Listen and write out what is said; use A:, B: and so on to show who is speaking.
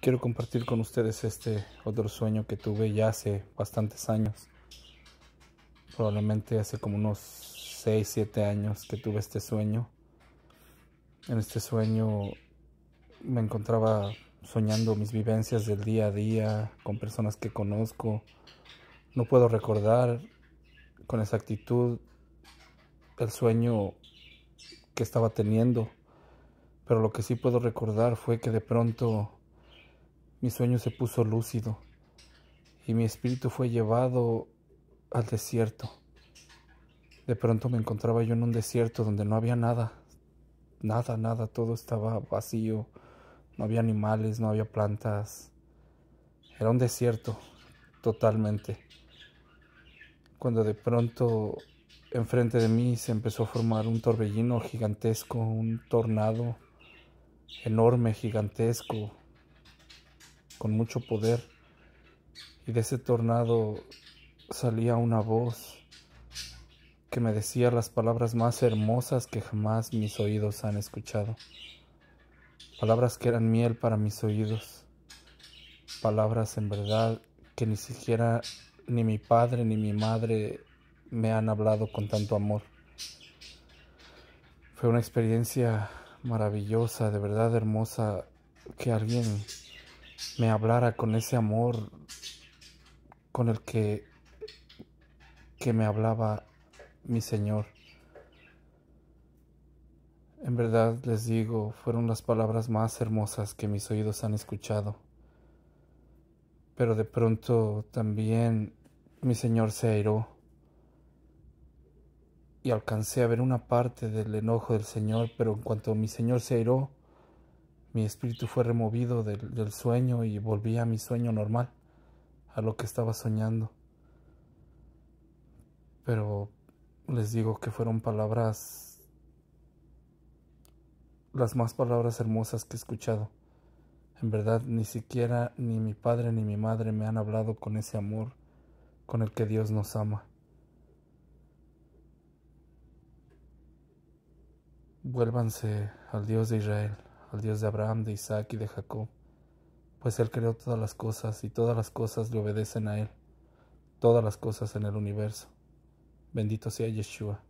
A: Quiero compartir con ustedes este otro sueño que tuve ya hace bastantes años. Probablemente hace como unos 6, 7 años que tuve este sueño. En este sueño me encontraba soñando mis vivencias del día a día con personas que conozco. No puedo recordar con exactitud el sueño que estaba teniendo, pero lo que sí puedo recordar fue que de pronto mi sueño se puso lúcido y mi espíritu fue llevado al desierto. De pronto me encontraba yo en un desierto donde no había nada, nada, nada, todo estaba vacío, no había animales, no había plantas. Era un desierto totalmente. Cuando de pronto enfrente de mí se empezó a formar un torbellino gigantesco, un tornado enorme, gigantesco, con mucho poder, y de ese tornado salía una voz que me decía las palabras más hermosas que jamás mis oídos han escuchado, palabras que eran miel para mis oídos, palabras en verdad que ni siquiera ni mi padre ni mi madre me han hablado con tanto amor. Fue una experiencia maravillosa, de verdad hermosa, que alguien me hablara con ese amor con el que, que me hablaba mi Señor. En verdad les digo, fueron las palabras más hermosas que mis oídos han escuchado. Pero de pronto también mi Señor se airó y alcancé a ver una parte del enojo del Señor, pero en cuanto mi Señor se airó, mi espíritu fue removido del, sueño y volví a mi sueño normal, a lo que estaba soñando. Pero les digo que fueron palabras, las más palabras hermosas que he escuchado. En verdad, ni siquiera ni mi padre ni mi madre me han hablado con ese amor con el que Dios nos ama. Vuélvanse al Dios de Israel al Dios de Abraham, de Isaac y de Jacob, pues Él creó todas las cosas y todas las cosas le obedecen a Él, todas las cosas en el universo. Bendito sea Yeshua.